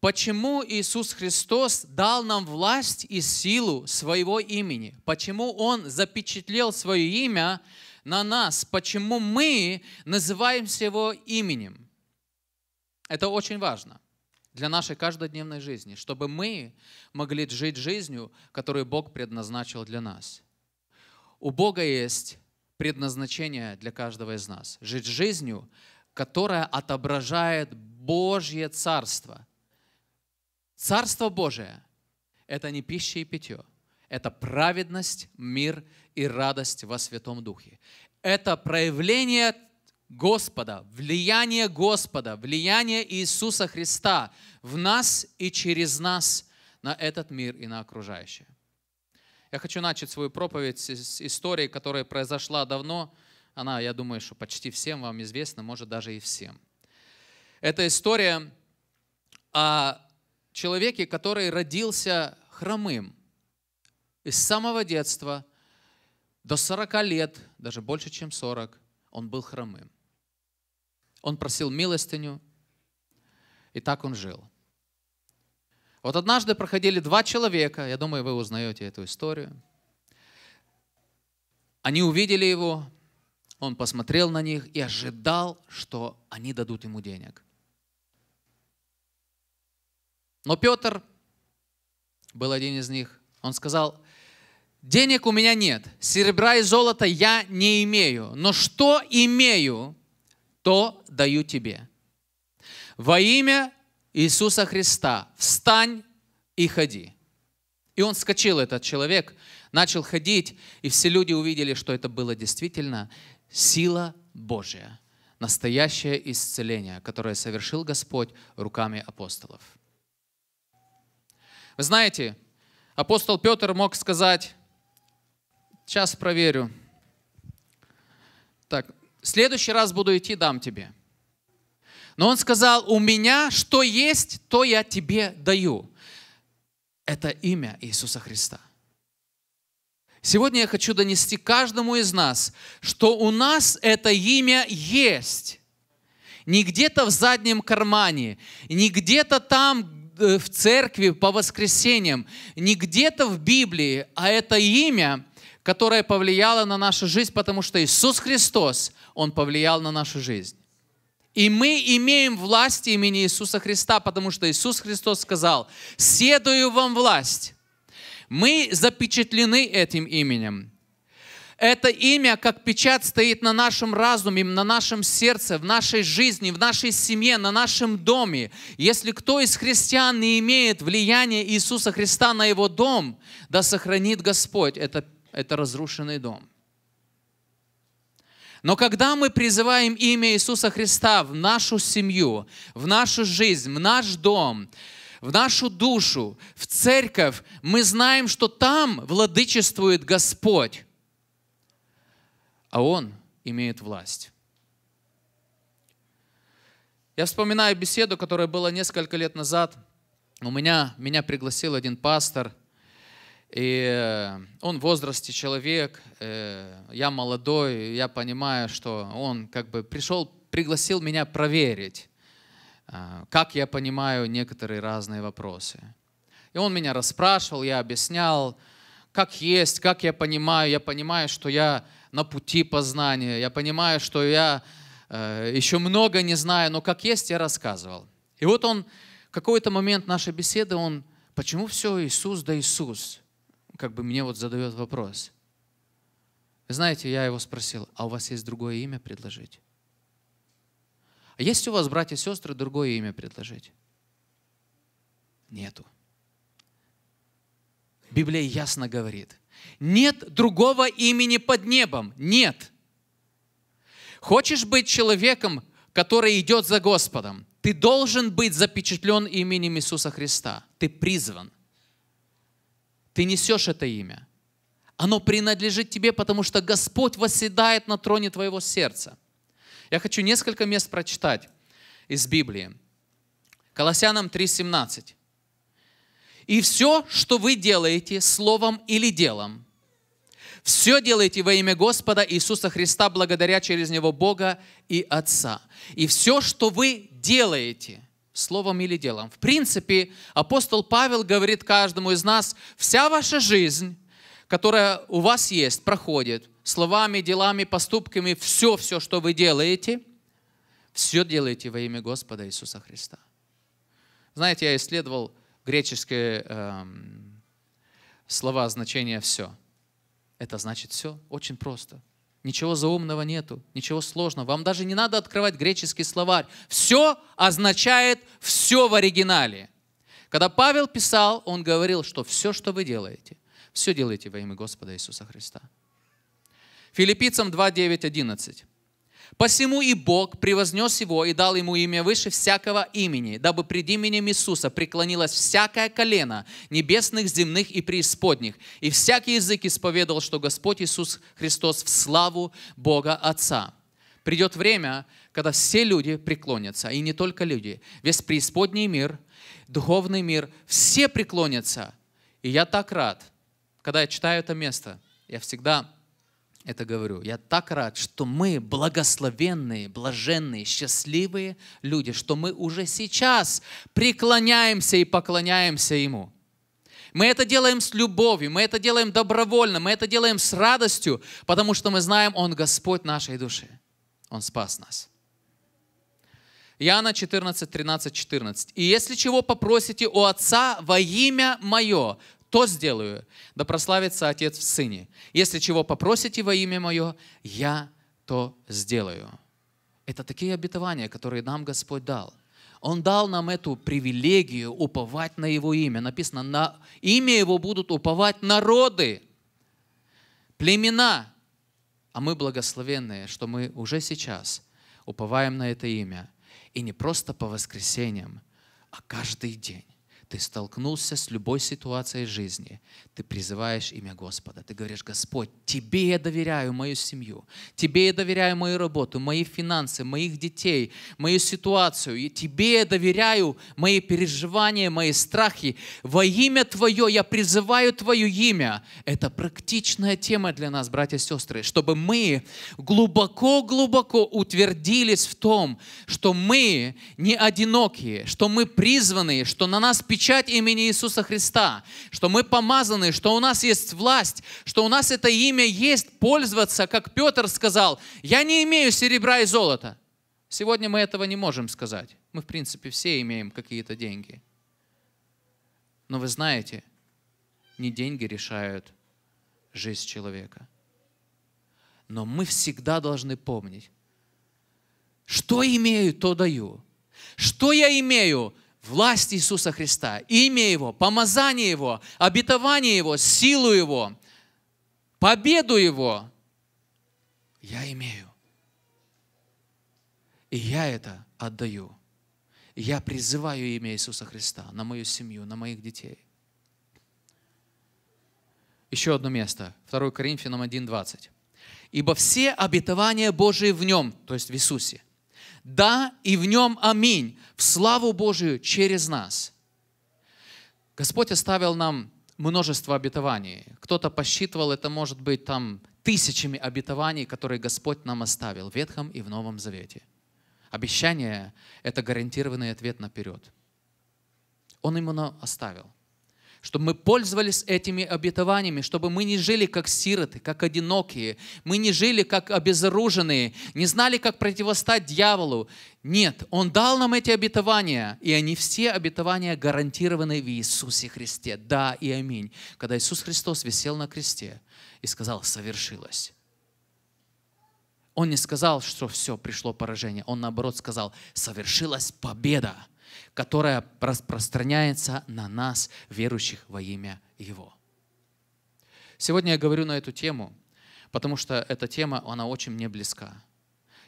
Почему Иисус Христос дал нам власть и силу своего имени? Почему Он запечатлел свое имя на нас? Почему мы называемся Его именем? Это очень важно для нашей каждодневной жизни, чтобы мы могли жить жизнью, которую Бог предназначил для нас. У Бога есть предназначение для каждого из нас. Жить жизнью, которая отображает Божье Царство, Царство Божие – это не пища и питье, это праведность, мир и радость во Святом Духе. Это проявление Господа, влияние Господа, влияние Иисуса Христа в нас и через нас на этот мир и на окружающее. Я хочу начать свою проповедь с истории, которая произошла давно. Она, я думаю, что почти всем вам известна, может даже и всем. Это история о человеке, который родился хромым. И с самого детства до 40 лет, даже больше, чем 40, он был хромым. Он просил милостыню, и так он жил. Вот однажды проходили два человека, я думаю, вы узнаете эту историю. Они увидели его, он посмотрел на них и ожидал, что они дадут ему денег. Но Петр был один из них. Он сказал, денег у меня нет, серебра и золота я не имею, но что имею, то даю тебе. Во имя Иисуса Христа встань и ходи. И он скочил, этот человек, начал ходить, и все люди увидели, что это было действительно сила Божья, настоящее исцеление, которое совершил Господь руками апостолов. Вы знаете, апостол Петр мог сказать, сейчас проверю. Так, в следующий раз буду идти, дам тебе. Но он сказал, у меня что есть, то я тебе даю. Это имя Иисуса Христа. Сегодня я хочу донести каждому из нас, что у нас это имя есть. Не где-то в заднем кармане, не где-то там, Э, в церкви по воскресеньям, не где-то в Библии, а это имя, которое повлияло на нашу жизнь, потому что Иисус Христос, Он повлиял на нашу жизнь. И мы имеем власть имени Иисуса Христа, потому что Иисус Христос сказал, «Седую вам власть». Мы запечатлены этим именем. Это имя, как печать, стоит на нашем разуме, на нашем сердце, в нашей жизни, в нашей семье, на нашем доме. Если кто из христиан не имеет влияния Иисуса Христа на его дом, да сохранит Господь это, это разрушенный дом. Но когда мы призываем имя Иисуса Христа в нашу семью, в нашу жизнь, в наш дом, в нашу душу, в церковь, мы знаем, что там владычествует Господь а он имеет власть. Я вспоминаю беседу, которая была несколько лет назад. У меня, меня пригласил один пастор, и э, он в возрасте человек, э, я молодой, я понимаю, что он как бы пришел, пригласил меня проверить, э, как я понимаю некоторые разные вопросы. И он меня расспрашивал, я объяснял, как есть, как я понимаю. Я понимаю, что я на пути познания. Я понимаю, что я э, еще много не знаю, но как есть, я рассказывал. И вот он, какой-то момент нашей беседы, он, почему все Иисус да Иисус? Как бы мне вот задает вопрос. Знаете, я его спросил, а у вас есть другое имя предложить? А есть у вас, братья и сестры, другое имя предложить? Нету. Библия ясно говорит – нет другого имени под небом. Нет. Хочешь быть человеком, который идет за Господом, ты должен быть запечатлен именем Иисуса Христа. Ты призван. Ты несешь это имя. Оно принадлежит тебе, потому что Господь восседает на троне твоего сердца. Я хочу несколько мест прочитать из Библии. Колоссянам 3.17. И все, что вы делаете словом или делом, все делайте во имя Господа Иисуса Христа, благодаря через Него Бога и Отца. И все, что вы делаете – словом или делом. В принципе, апостол Павел говорит каждому из нас, вся ваша жизнь, которая у вас есть, проходит словами, делами, поступками, все, все, что вы делаете, все делаете во имя Господа Иисуса Христа. Знаете, я исследовал греческие э, эм, слова значения «все». Это значит «все». Очень просто. Ничего заумного нету, ничего сложного. Вам даже не надо открывать греческий словарь. «Все» означает «все» в оригинале. Когда Павел писал, он говорил, что все, что вы делаете, все делайте во имя Господа Иисуса Христа. Филиппийцам 2, 9, 11. Посему и Бог превознес его и дал ему имя выше всякого имени, дабы пред именем Иисуса преклонилось всякое колено небесных, земных и преисподних, и всякий язык исповедовал, что Господь Иисус Христос в славу Бога Отца. Придет время, когда все люди преклонятся, и не только люди, весь преисподний мир, духовный мир, все преклонятся. И я так рад, когда я читаю это место, я всегда это говорю. Я так рад, что мы благословенные, блаженные, счастливые люди, что мы уже сейчас преклоняемся и поклоняемся Ему. Мы это делаем с любовью, мы это делаем добровольно, мы это делаем с радостью, потому что мы знаем, Он Господь нашей души. Он спас нас. Иоанна 14, 13, 14. «И если чего попросите у Отца во имя Мое, то сделаю, да прославится Отец в Сыне. Если чего попросите во имя Мое, я то сделаю». Это такие обетования, которые нам Господь дал. Он дал нам эту привилегию уповать на Его имя. Написано, на имя Его будут уповать народы, племена. А мы благословенные, что мы уже сейчас уповаем на это имя. И не просто по воскресеньям, а каждый день ты столкнулся с любой ситуацией жизни, ты призываешь имя Господа. Ты говоришь, Господь, Тебе я доверяю мою семью, Тебе я доверяю мою работу, мои финансы, моих детей, мою ситуацию. И Тебе я доверяю мои переживания, мои страхи. Во имя Твое я призываю Твое имя. Это практичная тема для нас, братья и сестры, чтобы мы глубоко-глубоко утвердились в том, что мы не одинокие, что мы призванные, что на нас печатают печать имени Иисуса Христа, что мы помазаны, что у нас есть власть, что у нас это имя есть, пользоваться, как Петр сказал, я не имею серебра и золота. Сегодня мы этого не можем сказать. Мы, в принципе, все имеем какие-то деньги. Но вы знаете, не деньги решают жизнь человека. Но мы всегда должны помнить, что имею, то даю. Что я имею? власть Иисуса Христа, имя Его, помазание Его, обетование Его, силу Его, победу Его я имею. И я это отдаю. Я призываю имя Иисуса Христа на мою семью, на моих детей. Еще одно место, 2 Коринфянам 1.20. «Ибо все обетования Божии в Нем, то есть в Иисусе, да и в нем аминь, в славу Божию через нас. Господь оставил нам множество обетований. Кто-то посчитывал, это может быть там тысячами обетований, которые Господь нам оставил в Ветхом и в Новом Завете. Обещание – это гарантированный ответ наперед. Он именно оставил чтобы мы пользовались этими обетованиями, чтобы мы не жили как сироты, как одинокие, мы не жили как обезоруженные, не знали, как противостать дьяволу. Нет, Он дал нам эти обетования, и они все обетования гарантированы в Иисусе Христе. Да и аминь. Когда Иисус Христос висел на кресте и сказал «совершилось», он не сказал, что все, пришло поражение. Он наоборот сказал, совершилась победа которая распространяется на нас, верующих во имя Его. Сегодня я говорю на эту тему, потому что эта тема, она очень мне близка.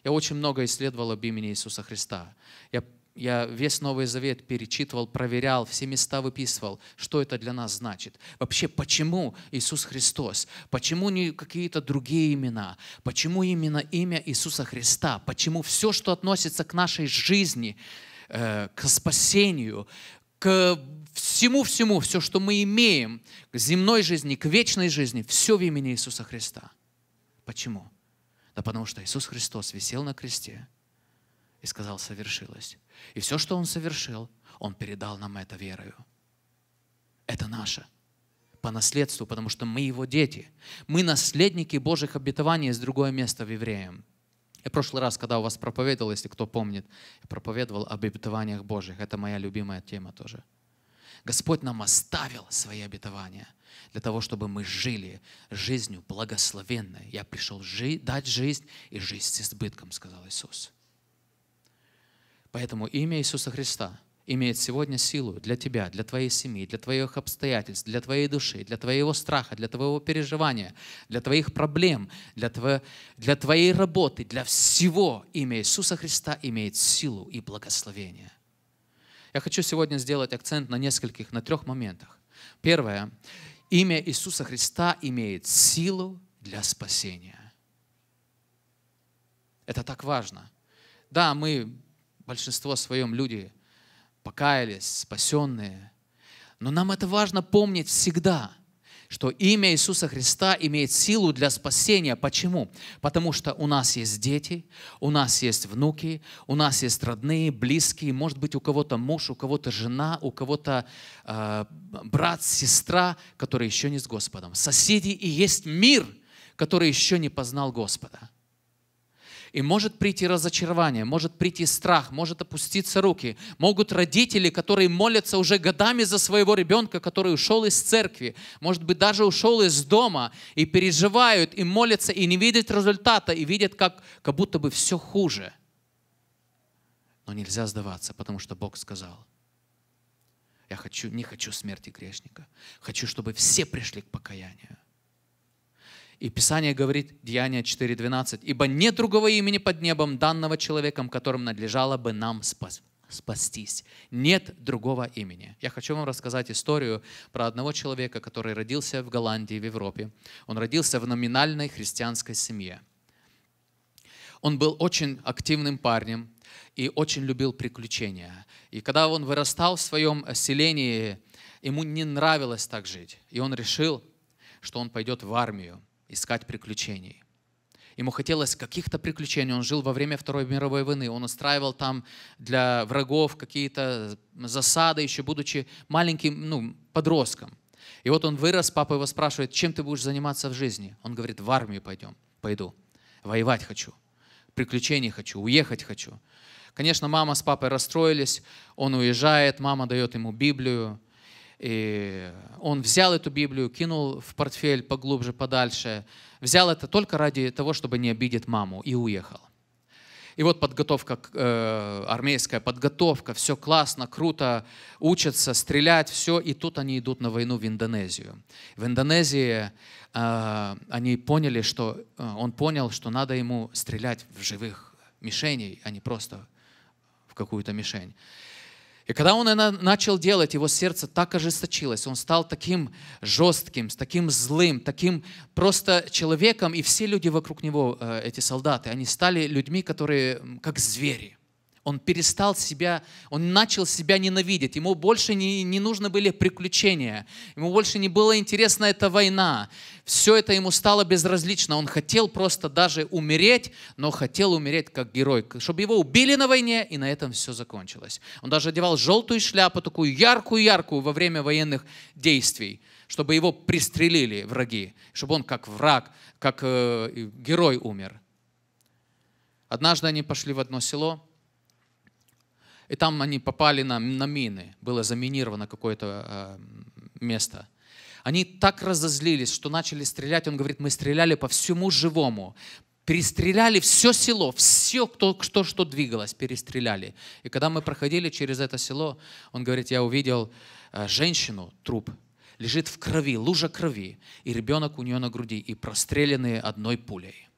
Я очень много исследовал об имени Иисуса Христа. Я, я весь Новый Завет перечитывал, проверял, все места выписывал, что это для нас значит. Вообще, почему Иисус Христос? Почему не какие-то другие имена? Почему именно имя Иисуса Христа? Почему все, что относится к нашей жизни, Э, к спасению, к всему-всему, все, что мы имеем, к земной жизни, к вечной жизни, все в имени Иисуса Христа. Почему? Да потому что Иисус Христос висел на кресте и сказал «совершилось». И все, что Он совершил, Он передал нам это верою. Это наше по наследству, потому что мы Его дети. Мы наследники Божьих обетований, с другое место в Евреям. Я в прошлый раз, когда у вас проповедовал, если кто помнит, проповедовал об обетованиях Божьих. Это моя любимая тема тоже. Господь нам оставил свои обетования для того, чтобы мы жили жизнью благословенной. Я пришел жи- дать жизнь и жизнь с избытком, сказал Иисус. Поэтому имя Иисуса Христа – имеет сегодня силу для тебя, для твоей семьи, для твоих обстоятельств, для твоей души, для твоего страха, для твоего переживания, для твоих проблем, для, тво... для твоей работы, для всего имя Иисуса Христа имеет силу и благословение. Я хочу сегодня сделать акцент на нескольких, на трех моментах. Первое. Имя Иисуса Христа имеет силу для спасения. Это так важно. Да, мы, большинство своем люди, покаялись, спасенные. Но нам это важно помнить всегда, что имя Иисуса Христа имеет силу для спасения. Почему? Потому что у нас есть дети, у нас есть внуки, у нас есть родные, близкие, может быть, у кого-то муж, у кого-то жена, у кого-то э, брат, сестра, которые еще не с Господом. Соседи и есть мир, который еще не познал Господа. И может прийти разочарование, может прийти страх, может опуститься руки. Могут родители, которые молятся уже годами за своего ребенка, который ушел из церкви, может быть, даже ушел из дома, и переживают, и молятся, и не видят результата, и видят, как, как будто бы все хуже. Но нельзя сдаваться, потому что Бог сказал, я хочу, не хочу смерти грешника, хочу, чтобы все пришли к покаянию. И Писание говорит, Деяние 4.12, «Ибо нет другого имени под небом, данного человеком, которым надлежало бы нам спас, спастись. Нет другого имени. Я хочу вам рассказать историю про одного человека, который родился в Голландии, в Европе. Он родился в номинальной христианской семье. Он был очень активным парнем и очень любил приключения. И когда он вырастал в своем селении, ему не нравилось так жить. И он решил, что он пойдет в армию искать приключений. Ему хотелось каких-то приключений. Он жил во время Второй мировой войны. Он устраивал там для врагов какие-то засады, еще будучи маленьким ну, подростком. И вот он вырос, папа его спрашивает, чем ты будешь заниматься в жизни? Он говорит, в армию пойдем, пойду, воевать хочу, приключений хочу, уехать хочу. Конечно, мама с папой расстроились, он уезжает, мама дает ему Библию, и он взял эту Библию, кинул в портфель поглубже, подальше, взял это только ради того, чтобы не обидеть маму, и уехал. И вот подготовка, э, армейская подготовка, все классно, круто, учатся стрелять, все, и тут они идут на войну в Индонезию. В Индонезии э, они поняли, что э, он понял, что надо ему стрелять в живых мишеней, а не просто в какую-то мишень. И когда он это начал делать, его сердце так ожесточилось, он стал таким жестким, таким злым, таким просто человеком, и все люди вокруг него, э, эти солдаты, они стали людьми, которые как звери. Он перестал себя, он начал себя ненавидеть. Ему больше не, не нужны были приключения. Ему больше не было интересна эта война. Все это ему стало безразлично. Он хотел просто даже умереть, но хотел умереть как герой, чтобы его убили на войне, и на этом все закончилось. Он даже одевал желтую шляпу, такую яркую-яркую во время военных действий чтобы его пристрелили враги, чтобы он как враг, как э, герой умер. Однажды они пошли в одно село, и там они попали на, на мины, было заминировано какое-то э, место. Они так разозлились, что начали стрелять. Он говорит, мы стреляли по всему живому. Перестреляли все село, все, кто, кто что двигалось, перестреляли. И когда мы проходили через это село, он говорит, я увидел э, женщину, труп, лежит в крови, лужа крови, и ребенок у нее на груди, и простреленные одной пулей.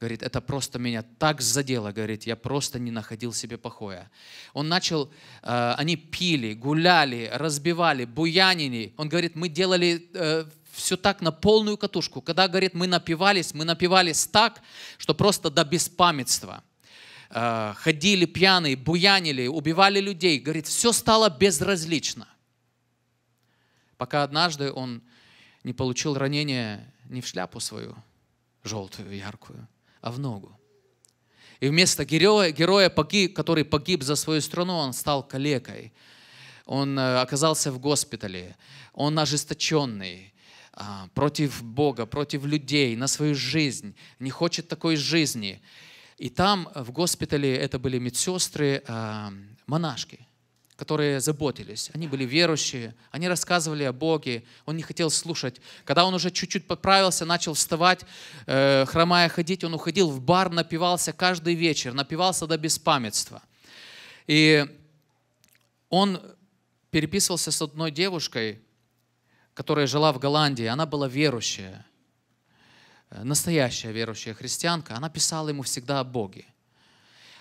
Говорит, это просто меня так задело, говорит, я просто не находил себе покоя. Он начал, э, они пили, гуляли, разбивали, буянили. Он говорит, мы делали э, все так на полную катушку. Когда, говорит, мы напивались, мы напивались так, что просто до беспамятства. Э, ходили пьяные, буянили, убивали людей. Говорит, все стало безразлично. Пока однажды он не получил ранение не в шляпу свою желтую, яркую, а в ногу. И вместо героя, героя погиб, который погиб за свою страну, он стал калекой. Он э, оказался в госпитале. Он ожесточенный а, против Бога, против людей, на свою жизнь, не хочет такой жизни. И там в госпитале это были медсестры, а, монашки которые заботились. Они были верующие, они рассказывали о Боге, он не хотел слушать. Когда он уже чуть-чуть подправился, начал вставать, э, хромая ходить, он уходил в бар, напивался каждый вечер, напивался до беспамятства. И он переписывался с одной девушкой, которая жила в Голландии, она была верующая, э, настоящая верующая христианка, она писала ему всегда о Боге.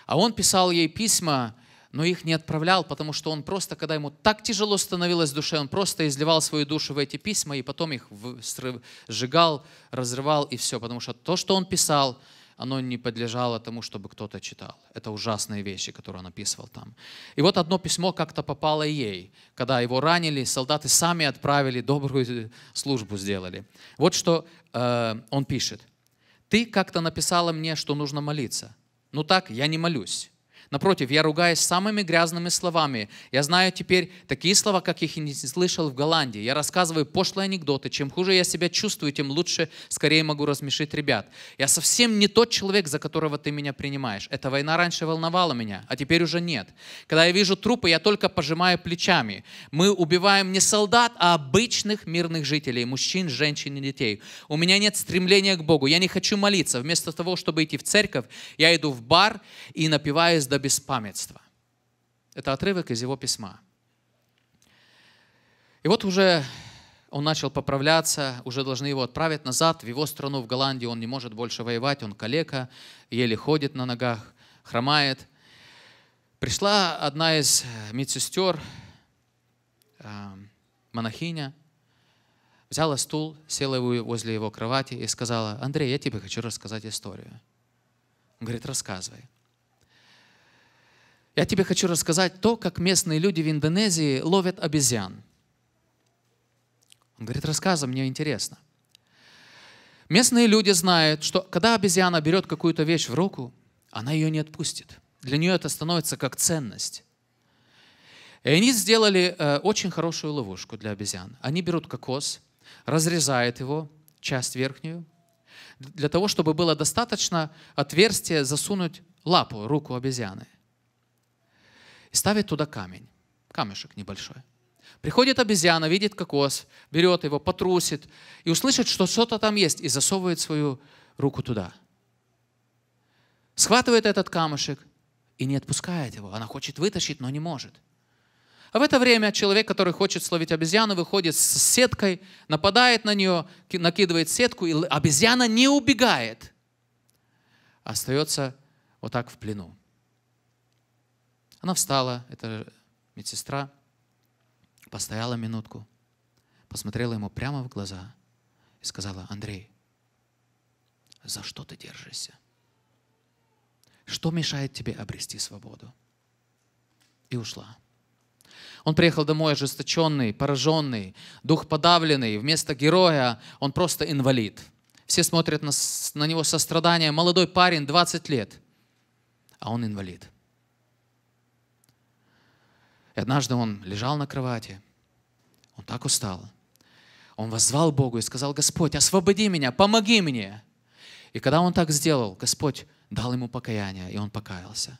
А он писал ей письма, но их не отправлял, потому что он просто, когда ему так тяжело становилось в душе, он просто изливал свою душу в эти письма и потом их сжигал, разрывал и все, потому что то, что он писал, оно не подлежало тому, чтобы кто-то читал. Это ужасные вещи, которые он описывал там. И вот одно письмо как-то попало ей. Когда его ранили, солдаты сами отправили, добрую службу сделали. Вот что э, он пишет. «Ты как-то написала мне, что нужно молиться. Ну так, я не молюсь. Напротив, я ругаюсь самыми грязными словами. Я знаю теперь такие слова, каких и не слышал в Голландии. Я рассказываю пошлые анекдоты. Чем хуже я себя чувствую, тем лучше, скорее могу размешить ребят. Я совсем не тот человек, за которого ты меня принимаешь. Эта война раньше волновала меня, а теперь уже нет. Когда я вижу трупы, я только пожимаю плечами. Мы убиваем не солдат, а обычных мирных жителей, мужчин, женщин и детей. У меня нет стремления к Богу. Я не хочу молиться. Вместо того, чтобы идти в церковь, я иду в бар и напиваюсь до до беспамятства. Это отрывок из его письма. И вот уже он начал поправляться, уже должны его отправить назад в его страну, в Голландию. Он не может больше воевать, он калека, еле ходит на ногах, хромает. Пришла одна из медсестер, э, монахиня, взяла стул, села его возле его кровати и сказала, «Андрей, я тебе хочу рассказать историю». Он говорит, «Рассказывай». Я тебе хочу рассказать то, как местные люди в Индонезии ловят обезьян. Он говорит, рассказывай, мне интересно. Местные люди знают, что когда обезьяна берет какую-то вещь в руку, она ее не отпустит. Для нее это становится как ценность. И они сделали э, очень хорошую ловушку для обезьян. Они берут кокос, разрезают его, часть верхнюю, для того, чтобы было достаточно отверстия засунуть лапу, руку обезьяны и ставит туда камень, камешек небольшой. Приходит обезьяна, видит кокос, берет его, потрусит и услышит, что что-то там есть, и засовывает свою руку туда. Схватывает этот камушек и не отпускает его. Она хочет вытащить, но не может. А в это время человек, который хочет словить обезьяну, выходит с сеткой, нападает на нее, накидывает сетку, и обезьяна не убегает. Остается вот так в плену. Она встала, это медсестра, постояла минутку, посмотрела ему прямо в глаза и сказала, Андрей, за что ты держишься? Что мешает тебе обрести свободу? И ушла. Он приехал домой ожесточенный, пораженный, дух подавленный. Вместо героя он просто инвалид. Все смотрят на, на него со страданием. Молодой парень, 20 лет, а он инвалид – и однажды он лежал на кровати, он так устал. Он воззвал Богу и сказал, Господь, освободи меня, помоги мне. И когда он так сделал, Господь дал ему покаяние, и он покаялся.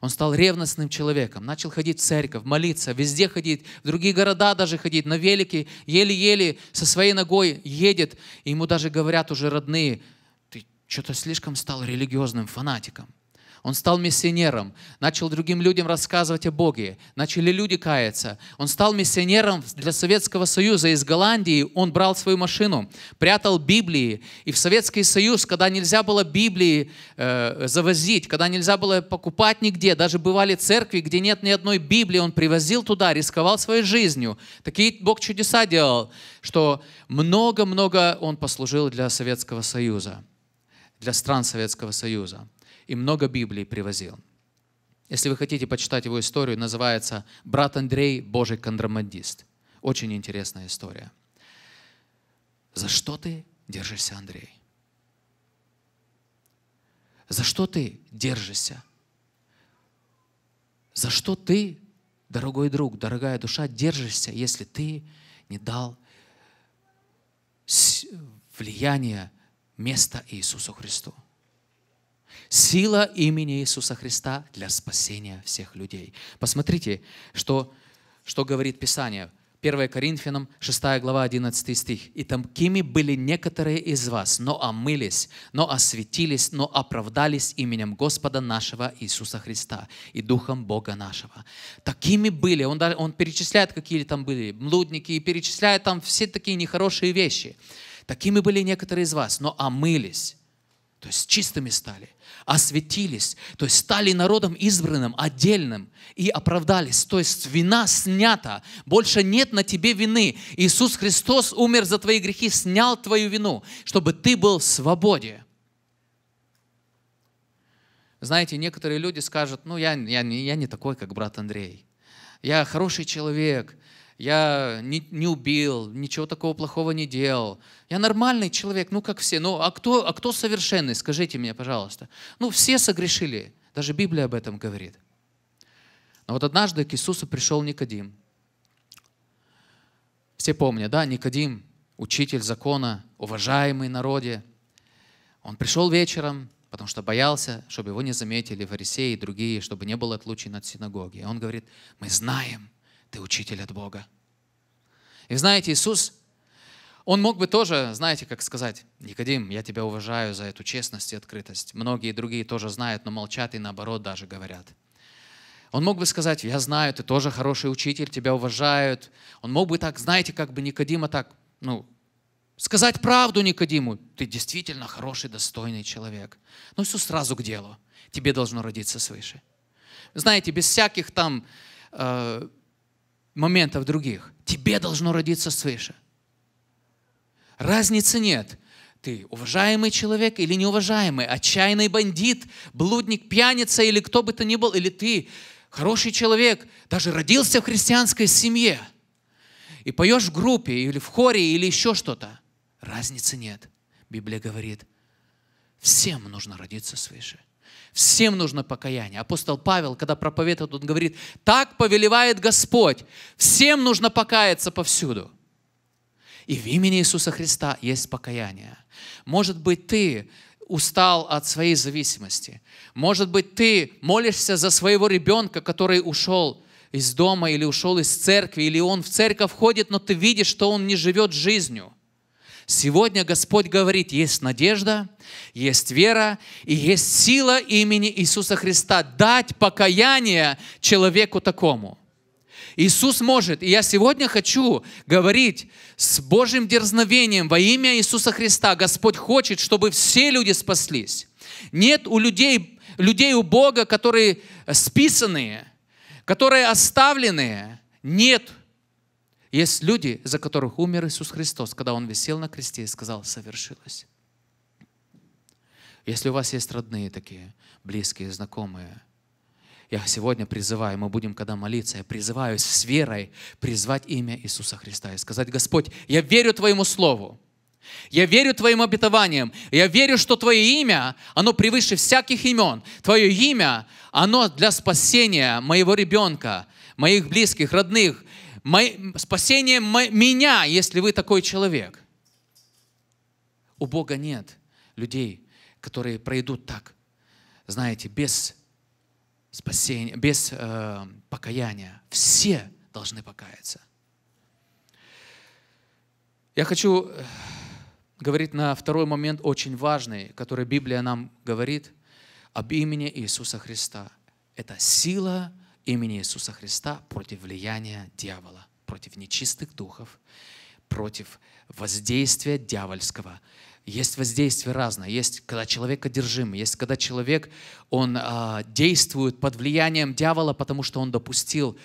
Он стал ревностным человеком, начал ходить в церковь, молиться, везде ходить, в другие города даже ходить, на велике, еле-еле со своей ногой едет. И ему даже говорят уже родные, ты что-то слишком стал религиозным фанатиком. Он стал миссионером, начал другим людям рассказывать о Боге. Начали люди каяться. Он стал миссионером для Советского Союза. Из Голландии он брал свою машину, прятал Библии. И в Советский Союз, когда нельзя было Библии э, завозить, когда нельзя было покупать нигде, даже бывали церкви, где нет ни одной Библии, он привозил туда, рисковал своей жизнью. Такие Бог чудеса делал, что много-много он послужил для Советского Союза, для стран Советского Союза и много Библии привозил. Если вы хотите почитать его историю, называется «Брат Андрей – Божий контрабандист». Очень интересная история. За что ты держишься, Андрей? За что ты держишься? За что ты, дорогой друг, дорогая душа, держишься, если ты не дал влияния места Иисусу Христу? Сила имени Иисуса Христа для спасения всех людей. Посмотрите, что, что говорит Писание. 1 Коринфянам 6 глава 11 стих. «И такими были некоторые из вас, но омылись, но осветились, но оправдались именем Господа нашего Иисуса Христа и Духом Бога нашего». Такими были, он, он перечисляет, какие там были блудники, и перечисляет там все такие нехорошие вещи. «Такими были некоторые из вас, но омылись, то есть чистыми стали, осветились, то есть стали народом избранным, отдельным и оправдались. То есть вина снята, больше нет на тебе вины. Иисус Христос умер за твои грехи, снял твою вину, чтобы ты был в свободе. Знаете, некоторые люди скажут, ну я, я, я не такой, как брат Андрей. Я хороший человек, я не, не убил, ничего такого плохого не делал. Я нормальный человек, ну как все. Ну а кто, а кто совершенный, скажите мне, пожалуйста. Ну все согрешили, даже Библия об этом говорит. Но вот однажды к Иисусу пришел Никодим. Все помнят, да, Никодим, учитель закона, уважаемый народе. Он пришел вечером, потому что боялся, чтобы его не заметили фарисеи и другие, чтобы не было отлучен от синагоги. И он говорит, мы знаем – ты учитель от Бога. И знаете, Иисус, он мог бы тоже, знаете, как сказать, Никодим, я тебя уважаю за эту честность и открытость. Многие другие тоже знают, но молчат и наоборот даже говорят. Он мог бы сказать, я знаю, ты тоже хороший учитель, тебя уважают. Он мог бы так, знаете, как бы Никодима так, ну, сказать правду Никодиму, ты действительно хороший, достойный человек. Но Иисус сразу к делу, тебе должно родиться свыше. Знаете, без всяких там э, моментов других. Тебе должно родиться свыше. Разницы нет. Ты уважаемый человек или неуважаемый, отчаянный бандит, блудник, пьяница или кто бы то ни был, или ты хороший человек, даже родился в христианской семье и поешь в группе или в хоре или еще что-то. Разницы нет. Библия говорит, всем нужно родиться свыше. Всем нужно покаяние. Апостол Павел, когда проповедует, он говорит, так повелевает Господь. Всем нужно покаяться повсюду. И в имени Иисуса Христа есть покаяние. Может быть, ты устал от своей зависимости. Может быть, ты молишься за своего ребенка, который ушел из дома или ушел из церкви, или он в церковь ходит, но ты видишь, что он не живет жизнью. Сегодня Господь говорит, есть надежда, есть вера и есть сила имени Иисуса Христа дать покаяние человеку такому. Иисус может. И я сегодня хочу говорить с Божьим дерзновением во имя Иисуса Христа. Господь хочет, чтобы все люди спаслись. Нет у людей, людей у Бога, которые списанные, которые оставленные. Нет есть люди, за которых умер Иисус Христос, когда Он висел на кресте и сказал, совершилось. Если у вас есть родные такие, близкие, знакомые, я сегодня призываю, мы будем когда молиться, я призываю с верой призвать имя Иисуса Христа и сказать, Господь, я верю Твоему Слову, я верю Твоим обетованиям. Я верю, что Твое имя, оно превыше всяких имен. Твое имя, оно для спасения моего ребенка, моих близких, родных спасение меня, если вы такой человек. У Бога нет людей, которые пройдут так, знаете, без спасения, без э, покаяния. Все должны покаяться. Я хочу э, говорить на второй момент очень важный, который Библия нам говорит об имени Иисуса Христа. Это сила имени Иисуса Христа против влияния дьявола, против нечистых духов, против воздействия дьявольского. Есть воздействие разное. Есть, когда человек одержим, есть, когда человек, он а, действует под влиянием дьявола, потому что он допустил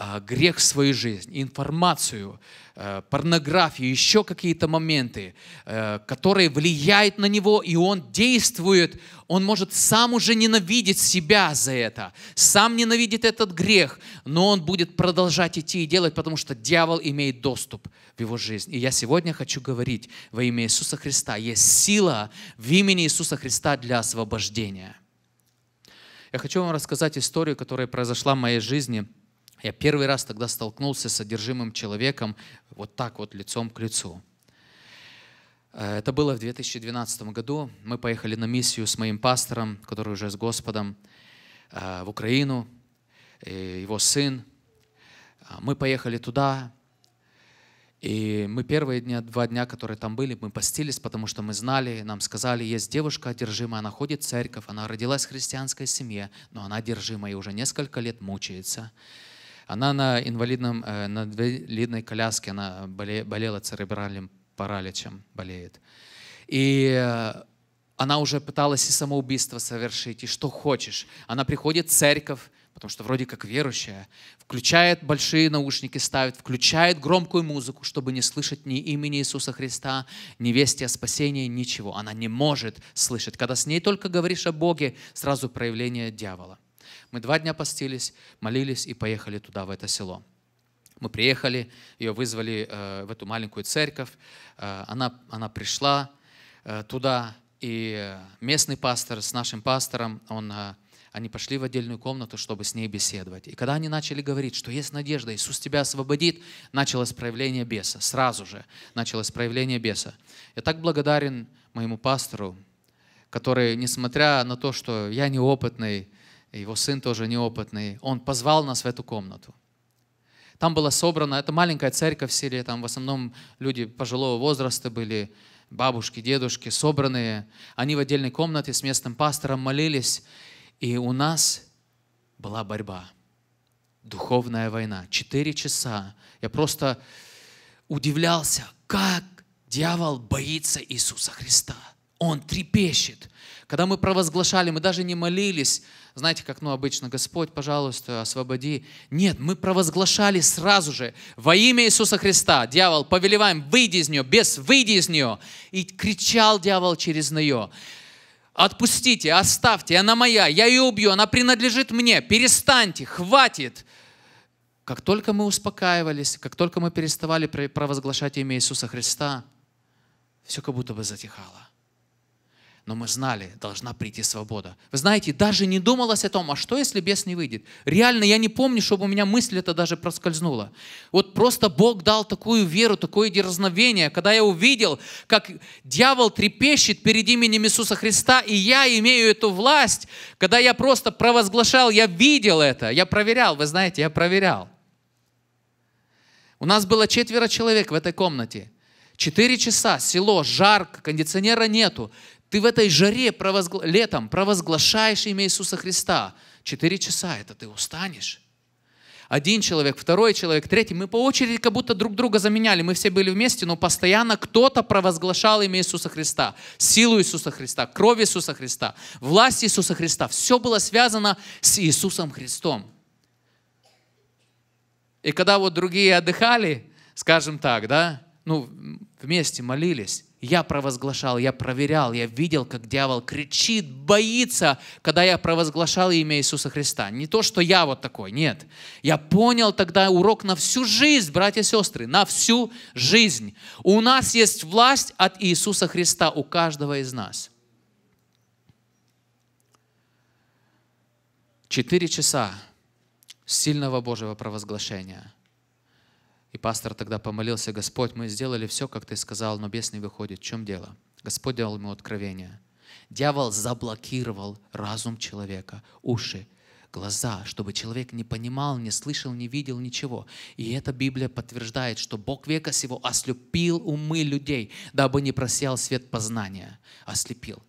а, грех в свою жизнь, информацию, э, порнографию, еще какие-то моменты, э, которые влияют на него, и он действует, он может сам уже ненавидеть себя за это, сам ненавидит этот грех, но он будет продолжать идти и делать, потому что дьявол имеет доступ в его жизнь. И я сегодня хочу говорить во имя Иисуса Христа, есть сила в имени Иисуса Христа для освобождения. Я хочу вам рассказать историю, которая произошла в моей жизни – я первый раз тогда столкнулся с одержимым человеком вот так вот лицом к лицу. Э, это было в 2012 году. Мы поехали на миссию с моим пастором, который уже с Господом, э, в Украину, его сын. Э, мы поехали туда, и мы первые дня, два дня, которые там были, мы постились, потому что мы знали, нам сказали, есть девушка одержимая, она ходит в церковь, она родилась в христианской семье, но она одержимая и уже несколько лет мучается. Она на, инвалидном, э, на инвалидной коляске, она болела церебральным параличем, болеет. И э, она уже пыталась и самоубийство совершить, и что хочешь. Она приходит в церковь, потому что вроде как верующая, включает большие наушники, ставит, включает громкую музыку, чтобы не слышать ни имени Иисуса Христа, ни вести о спасении, ничего. Она не может слышать. Когда с ней только говоришь о Боге, сразу проявление дьявола. Мы два дня постились, молились и поехали туда, в это село. Мы приехали, ее вызвали э, в эту маленькую церковь. Э, она, она пришла э, туда, и местный пастор с нашим пастором, он, они пошли в отдельную комнату, чтобы с ней беседовать. И когда они начали говорить, что есть надежда, Иисус тебя освободит, началось проявление беса. Сразу же началось проявление беса. Я так благодарен моему пастору, который, несмотря на то, что я неопытный, его сын тоже неопытный, он позвал нас в эту комнату. Там была собрана, это маленькая церковь в селе, там в основном люди пожилого возраста были, бабушки, дедушки, собранные. Они в отдельной комнате с местным пастором молились, и у нас была борьба, духовная война. Четыре часа я просто удивлялся, как дьявол боится Иисуса Христа – он трепещет. Когда мы провозглашали, мы даже не молились, знаете, как ну, обычно, Господь, пожалуйста, освободи. Нет, мы провозглашали сразу же, во имя Иисуса Христа, дьявол, повелеваем, выйди из нее, бес, выйди из нее. И кричал дьявол через нее. Отпустите, оставьте, она моя, я ее убью, она принадлежит мне, перестаньте, хватит. Как только мы успокаивались, как только мы переставали провозглашать имя Иисуса Христа, все как будто бы затихало но мы знали, должна прийти свобода. Вы знаете, даже не думалось о том, а что, если бес не выйдет? Реально, я не помню, чтобы у меня мысль это даже проскользнула. Вот просто Бог дал такую веру, такое дерзновение, когда я увидел, как дьявол трепещет перед именем Иисуса Христа, и я имею эту власть, когда я просто провозглашал, я видел это, я проверял, вы знаете, я проверял. У нас было четверо человек в этой комнате. Четыре часа, село, жарко, кондиционера нету. Ты в этой жаре провозгла... летом провозглашаешь имя Иисуса Христа. Четыре часа это ты устанешь. Один человек, второй человек, третий. Мы по очереди как будто друг друга заменяли. Мы все были вместе, но постоянно кто-то провозглашал имя Иисуса Христа, силу Иисуса Христа, кровь Иисуса Христа, власть Иисуса Христа. Все было связано с Иисусом Христом. И когда вот другие отдыхали, скажем так, да, ну, вместе молились, я провозглашал, я проверял, я видел, как дьявол кричит, боится, когда я провозглашал имя Иисуса Христа. Не то, что я вот такой, нет. Я понял тогда урок на всю жизнь, братья и сестры, на всю жизнь. У нас есть власть от Иисуса Христа, у каждого из нас. Четыре часа сильного Божьего провозглашения – и пастор тогда помолился, Господь, мы сделали все, как ты сказал, но бес не выходит. В чем дело? Господь дал ему откровение. Дьявол заблокировал разум человека, уши, глаза, чтобы человек не понимал, не слышал, не видел ничего. И эта Библия подтверждает, что Бог века сего ослепил умы людей, дабы не просиял свет познания. Ослепил.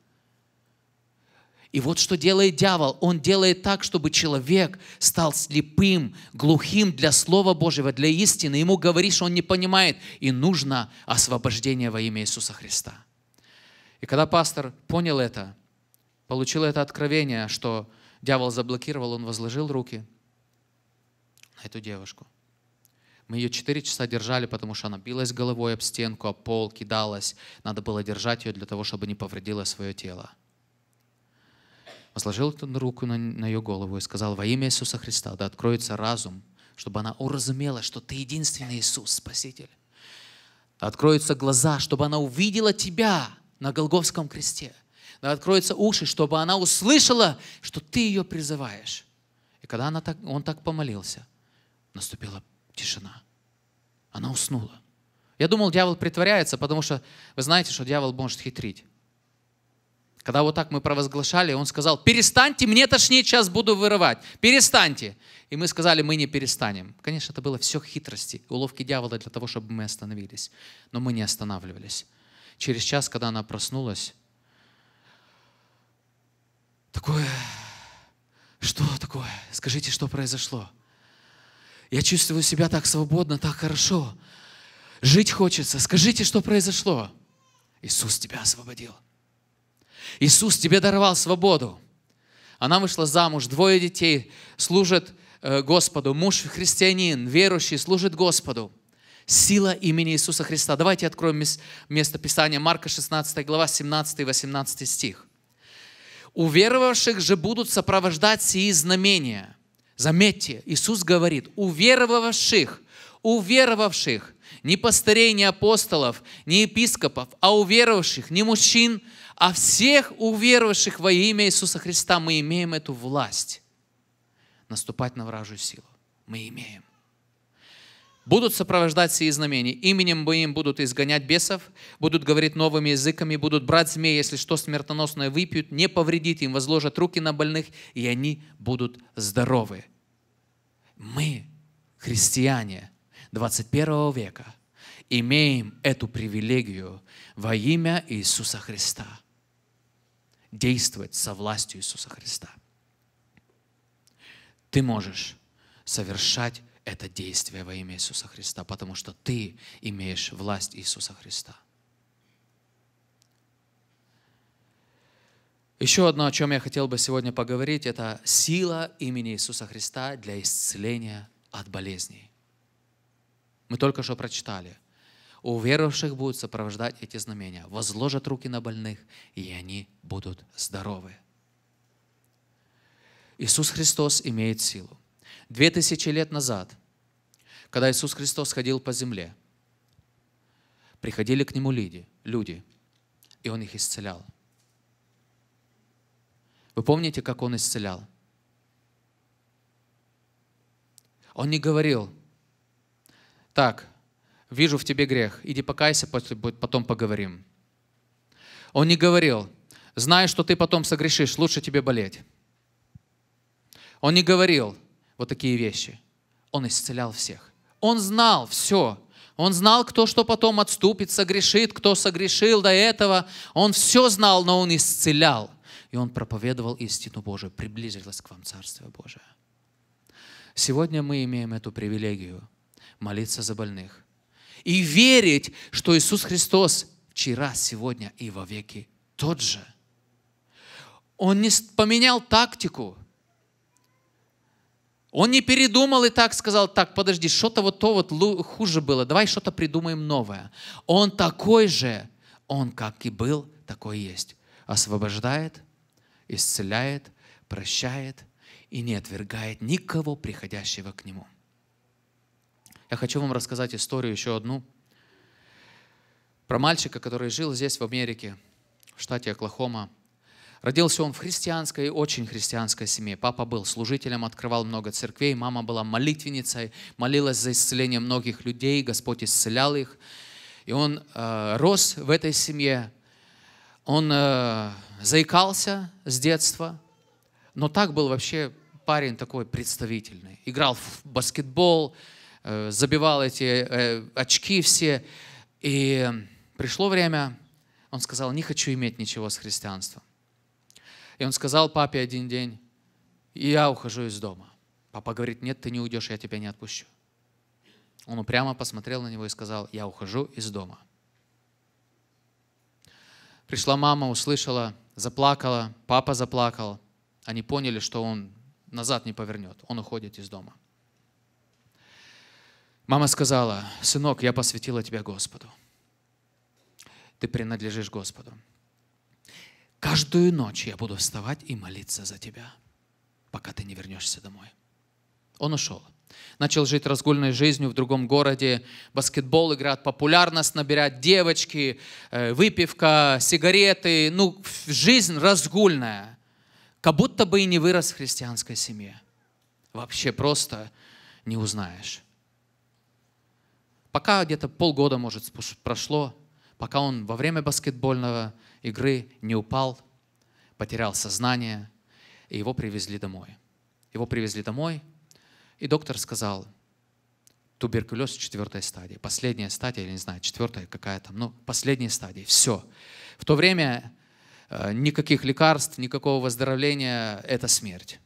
И вот что делает дьявол. Он делает так, чтобы человек стал слепым, глухим для Слова Божьего, для истины. Ему говоришь, он не понимает. И нужно освобождение во имя Иисуса Христа. И когда пастор понял это, получил это откровение, что дьявол заблокировал, он возложил руки на эту девушку. Мы ее четыре часа держали, потому что она билась головой об стенку, об пол, кидалась. Надо было держать ее для того, чтобы не повредила свое тело возложил руку на, на ее голову и сказал, во имя Иисуса Христа, да откроется разум, чтобы она уразумела, что ты единственный Иисус, Спаситель. Да откроются глаза, чтобы она увидела тебя на Голговском кресте. Да откроются уши, чтобы она услышала, что ты ее призываешь. И когда она так, он так помолился, наступила тишина. Она уснула. Я думал, дьявол притворяется, потому что вы знаете, что дьявол может хитрить. Когда вот так мы провозглашали, он сказал, перестаньте, мне тошнит, сейчас буду вырывать, перестаньте. И мы сказали, мы не перестанем. Конечно, это было все хитрости, уловки дьявола для того, чтобы мы остановились. Но мы не останавливались. Через час, когда она проснулась, такое, что такое? Скажите, что произошло? Я чувствую себя так свободно, так хорошо. Жить хочется. Скажите, что произошло? Иисус тебя освободил. Иисус тебе даровал свободу. Она вышла замуж, двое детей служат э, Господу. Муж христианин, верующий, служит Господу. Сила имени Иисуса Христа. Давайте откроем место Писания. Марка 16 глава 17 и 18 стих. «Уверовавших же будут сопровождать сии знамения». Заметьте, Иисус говорит, уверовавших, уверовавших, не не апостолов, не епископов, а уверовавших, не мужчин, а всех уверовавших во имя Иисуса Христа мы имеем эту власть наступать на вражью силу. Мы имеем. Будут сопровождать сие знамения. Именем моим будут изгонять бесов, будут говорить новыми языками, будут брать змеи, если что смертоносное выпьют, не повредит им, возложат руки на больных, и они будут здоровы. Мы, христиане 21 века, имеем эту привилегию во имя Иисуса Христа – действовать со властью Иисуса Христа. Ты можешь совершать это действие во имя Иисуса Христа, потому что ты имеешь власть Иисуса Христа. Еще одно, о чем я хотел бы сегодня поговорить, это сила имени Иисуса Христа для исцеления от болезней. Мы только что прочитали – Уверовавших будут сопровождать эти знамения. Возложат руки на больных, и они будут здоровы. Иисус Христос имеет силу. Две тысячи лет назад, когда Иисус Христос ходил по земле, приходили к Нему люди, люди и Он их исцелял. Вы помните, как Он исцелял? Он не говорил, так, вижу в тебе грех, иди покайся, потом поговорим. Он не говорил, зная, что ты потом согрешишь, лучше тебе болеть. Он не говорил вот такие вещи. Он исцелял всех. Он знал все. Он знал, кто что потом отступит, согрешит, кто согрешил до этого. Он все знал, но он исцелял. И он проповедовал истину Божию. Приблизилось к вам Царствие Божие. Сегодня мы имеем эту привилегию молиться за больных, и верить, что Иисус Христос вчера, сегодня и во веки тот же. Он не поменял тактику. Он не передумал и так сказал, так, подожди, что-то вот то вот хуже было, давай что-то придумаем новое. Он такой же, он как и был, такой есть. Освобождает, исцеляет, прощает и не отвергает никого, приходящего к нему. Я хочу вам рассказать историю еще одну про мальчика, который жил здесь, в Америке, в штате Оклахома. Родился он в христианской, очень христианской семье. Папа был служителем, открывал много церквей, мама была молитвенницей, молилась за исцеление многих людей, Господь исцелял их. И он э, рос в этой семье, он э, заикался с детства, но так был вообще парень такой представительный. Играл в баскетбол, Э, забивал эти э, очки все. И пришло время, он сказал, не хочу иметь ничего с христианством. И он сказал папе один день, я ухожу из дома. Папа говорит, нет, ты не уйдешь, я тебя не отпущу. Он упрямо посмотрел на него и сказал, я ухожу из дома. Пришла мама, услышала, заплакала, папа заплакал. Они поняли, что он назад не повернет, он уходит из дома. Мама сказала, сынок, я посвятила тебя Господу. Ты принадлежишь Господу. Каждую ночь я буду вставать и молиться за тебя, пока ты не вернешься домой. Он ушел. Начал жить разгульной жизнью в другом городе. Баскетбол играет, популярность набирает, девочки, э, выпивка, сигареты. Ну, жизнь разгульная. Как будто бы и не вырос в христианской семье. Вообще просто не узнаешь. Пока где-то полгода, может, прошло, пока он во время баскетбольного игры не упал, потерял сознание, и его привезли домой. Его привезли домой, и доктор сказал, туберкулез в четвертой стадии, последняя стадия, или не знаю, четвертая какая там, ну, последняя стадия. все. В то время э, никаких лекарств, никакого выздоровления, это смерть.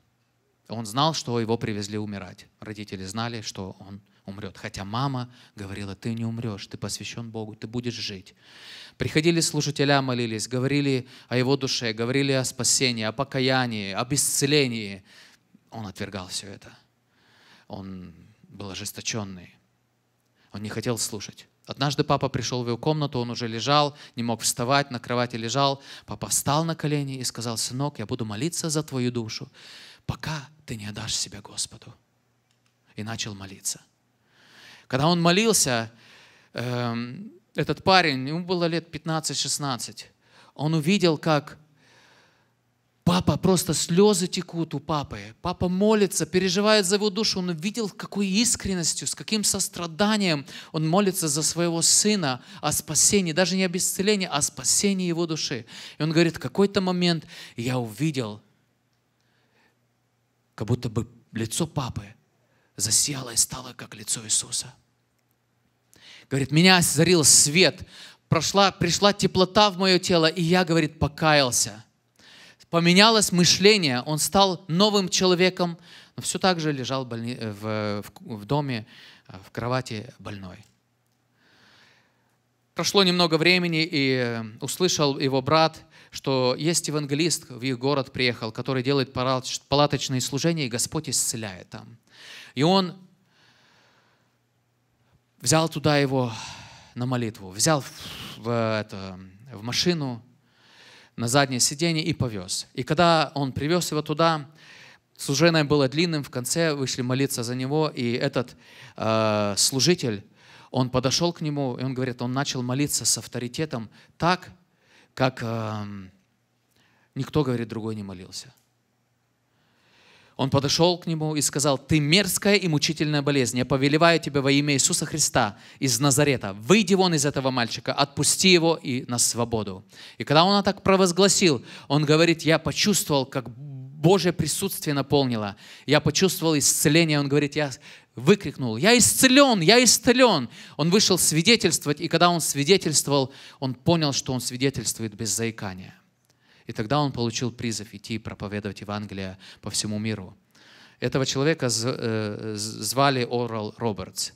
Он знал, что его привезли умирать. Родители знали, что он умрет. Хотя мама говорила, ты не умрешь, ты посвящен Богу, ты будешь жить. Приходили служителя, молились, говорили о его душе, говорили о спасении, о покаянии, об исцелении. Он отвергал все это. Он был ожесточенный. Он не хотел слушать. Однажды папа пришел в его комнату, он уже лежал, не мог вставать, на кровати лежал. Папа встал на колени и сказал, сынок, я буду молиться за твою душу, пока ты не отдашь себя Господу. И начал молиться – когда он молился, эм, этот парень, ему было лет 15-16, он увидел, как папа, просто слезы текут у папы. Папа молится, переживает за его душу. Он увидел, какой искренностью, с каким состраданием он молится за своего сына о спасении, даже не об исцелении, а о спасении его души. И он говорит, в какой-то момент я увидел, как будто бы лицо папы засияло и стало, как лицо Иисуса – Говорит, меня озарил свет, прошла, пришла теплота в мое тело, и я, говорит, покаялся. Поменялось мышление, он стал новым человеком, но все так же лежал больни... Э, в, в, в доме, э, в кровати больной. Прошло немного времени, и э, услышал его брат, что есть евангелист в их город приехал, который делает палаточные служения, и Господь исцеляет там. И он взял туда его на молитву, взял в, это, в машину, на заднее сиденье и повез. И когда он привез его туда, служение было длинным, в конце вышли молиться за него, и этот э, служитель, он подошел к нему, и он говорит, он начал молиться с авторитетом так, как э, никто, говорит, другой не молился. Он подошел к нему и сказал, «Ты мерзкая и мучительная болезнь. Я повелеваю тебе во имя Иисуса Христа из Назарета. Выйди вон из этого мальчика, отпусти его и на свободу». И когда он так провозгласил, он говорит, «Я почувствовал, как Божье присутствие наполнило. Я почувствовал исцеление». Он говорит, «Я выкрикнул, я исцелен, я исцелен. Он вышел свидетельствовать, и когда он свидетельствовал, он понял, что он свидетельствует без заикания. И тогда он получил призыв идти проповедовать Евангелие по всему миру. Этого человека э, звали Орал Робертс.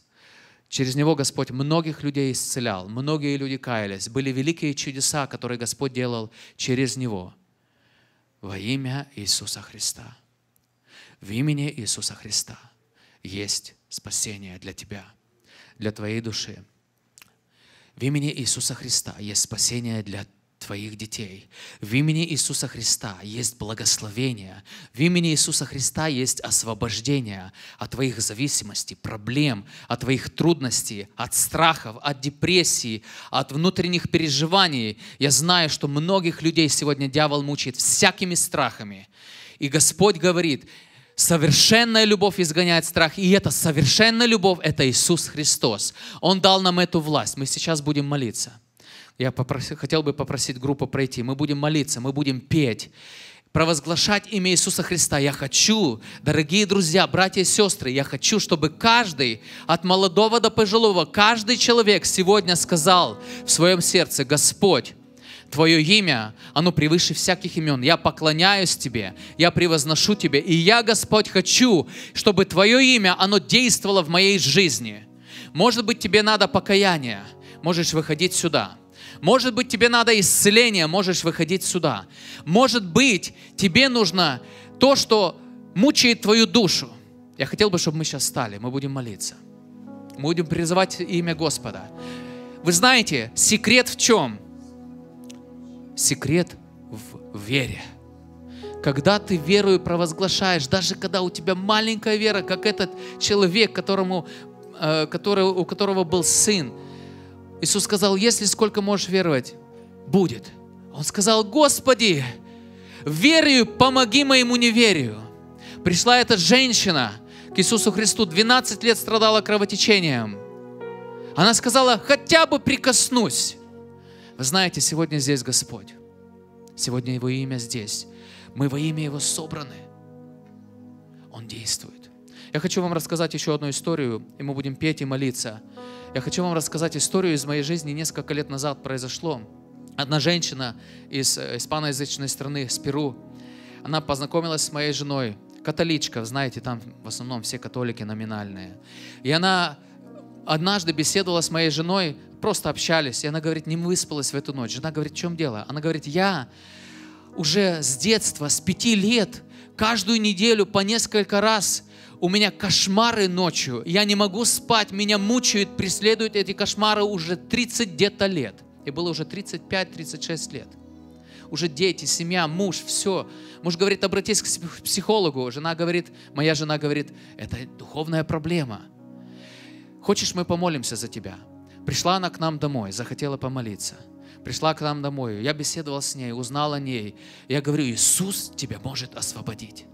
Через него Господь многих людей исцелял, многие люди каялись, были великие чудеса, которые Господь делал через него. Во имя Иисуса Христа. В имени Иисуса Христа есть спасение для тебя, для твоей души. В имени Иисуса Христа есть спасение для твоих детей. В имени Иисуса Христа есть благословение. В имени Иисуса Христа есть освобождение от твоих зависимостей, проблем, от твоих трудностей, от страхов, от депрессии, от внутренних переживаний. Я знаю, что многих людей сегодня дьявол мучает всякими страхами. И Господь говорит, Совершенная любовь изгоняет страх, и эта совершенная любовь – это Иисус Христос. Он дал нам эту власть. Мы сейчас будем молиться. Я попросил, хотел бы попросить группу пройти. Мы будем молиться, мы будем петь провозглашать имя Иисуса Христа. Я хочу, дорогие друзья, братья и сестры, я хочу, чтобы каждый, от молодого до пожилого, каждый человек сегодня сказал в своем сердце, Господь, Твое имя, оно превыше всяких имен. Я поклоняюсь Тебе, я превозношу Тебе. И я, Господь, хочу, чтобы Твое имя, оно действовало в моей жизни. Может быть, тебе надо покаяние – можешь выходить сюда. Может быть, тебе надо исцеление, можешь выходить сюда. Может быть, тебе нужно то, что мучает твою душу. Я хотел бы, чтобы мы сейчас стали, мы будем молиться. Мы будем призывать имя Господа. Вы знаете, секрет в чем? Секрет в вере. Когда ты верою провозглашаешь, даже когда у тебя маленькая вера, как этот человек, которому, э, который, у которого был сын, Иисус сказал, если сколько можешь веровать, будет. Он сказал, Господи, верю, помоги моему неверию. Пришла эта женщина к Иисусу Христу, 12 лет страдала кровотечением. Она сказала, хотя бы прикоснусь. Вы знаете, сегодня здесь Господь. Сегодня Его имя здесь. Мы во имя Его собраны. Он действует. Я хочу вам рассказать еще одну историю, и мы будем петь и молиться. Я хочу вам рассказать историю из моей жизни. Несколько лет назад произошло. Одна женщина из э, испаноязычной страны, с Перу, она познакомилась с моей женой, католичка, знаете, там в основном все католики номинальные. И она однажды беседовала с моей женой, просто общались, и она говорит, не выспалась в эту ночь. Жена говорит, в чем дело? Она говорит, я уже с детства, с пяти лет, каждую неделю по несколько раз у меня кошмары ночью, я не могу спать, меня мучают, преследуют эти кошмары уже 30 где-то лет. И было уже 35-36 лет. Уже дети, семья, муж, все. Муж говорит, обратись к психологу. Жена говорит, моя жена говорит, это духовная проблема. Хочешь, мы помолимся за тебя? Пришла она к нам домой, захотела помолиться. Пришла к нам домой, я беседовал с ней, узнал о ней. Я говорю, Иисус тебя может освободить.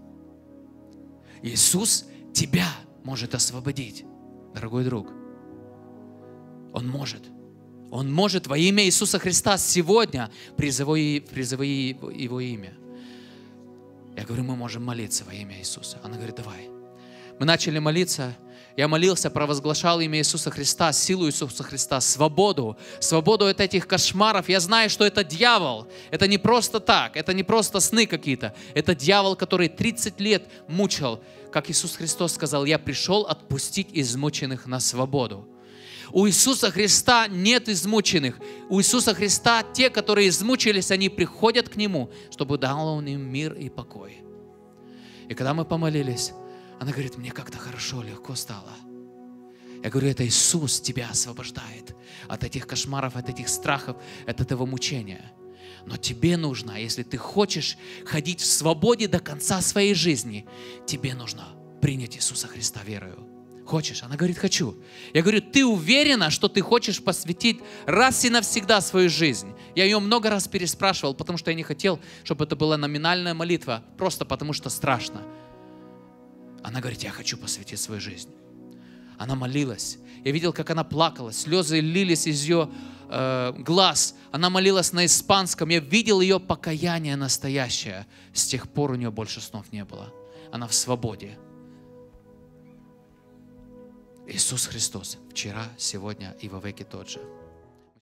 Иисус тебя может освободить, дорогой друг. Он может. Он может во имя Иисуса Христа сегодня призови, призови Его имя. Я говорю, мы можем молиться во имя Иисуса. Она говорит, давай. Мы начали молиться, я молился, провозглашал имя Иисуса Христа, силу Иисуса Христа, свободу, свободу от этих кошмаров. Я знаю, что это дьявол. Это не просто так, это не просто сны какие-то. Это дьявол, который 30 лет мучил. Как Иисус Христос сказал, я пришел отпустить измученных на свободу. У Иисуса Христа нет измученных. У Иисуса Христа те, которые измучились, они приходят к Нему, чтобы дал Он им мир и покой. И когда мы помолились, она говорит, мне как-то хорошо, легко стало. Я говорю, это Иисус тебя освобождает от этих кошмаров, от этих страхов, от этого мучения. Но тебе нужно, если ты хочешь ходить в свободе до конца своей жизни, тебе нужно принять Иисуса Христа верою. Хочешь? Она говорит, хочу. Я говорю, ты уверена, что ты хочешь посвятить раз и навсегда свою жизнь? Я ее много раз переспрашивал, потому что я не хотел, чтобы это была номинальная молитва, просто потому что страшно. Она говорит, я хочу посвятить свою жизнь. Она молилась. Я видел, как она плакала. Слезы лились из ее э, глаз. Она молилась на испанском. Я видел ее покаяние настоящее. С тех пор у нее больше снов не было. Она в свободе. Иисус Христос вчера, сегодня и во веки тот же.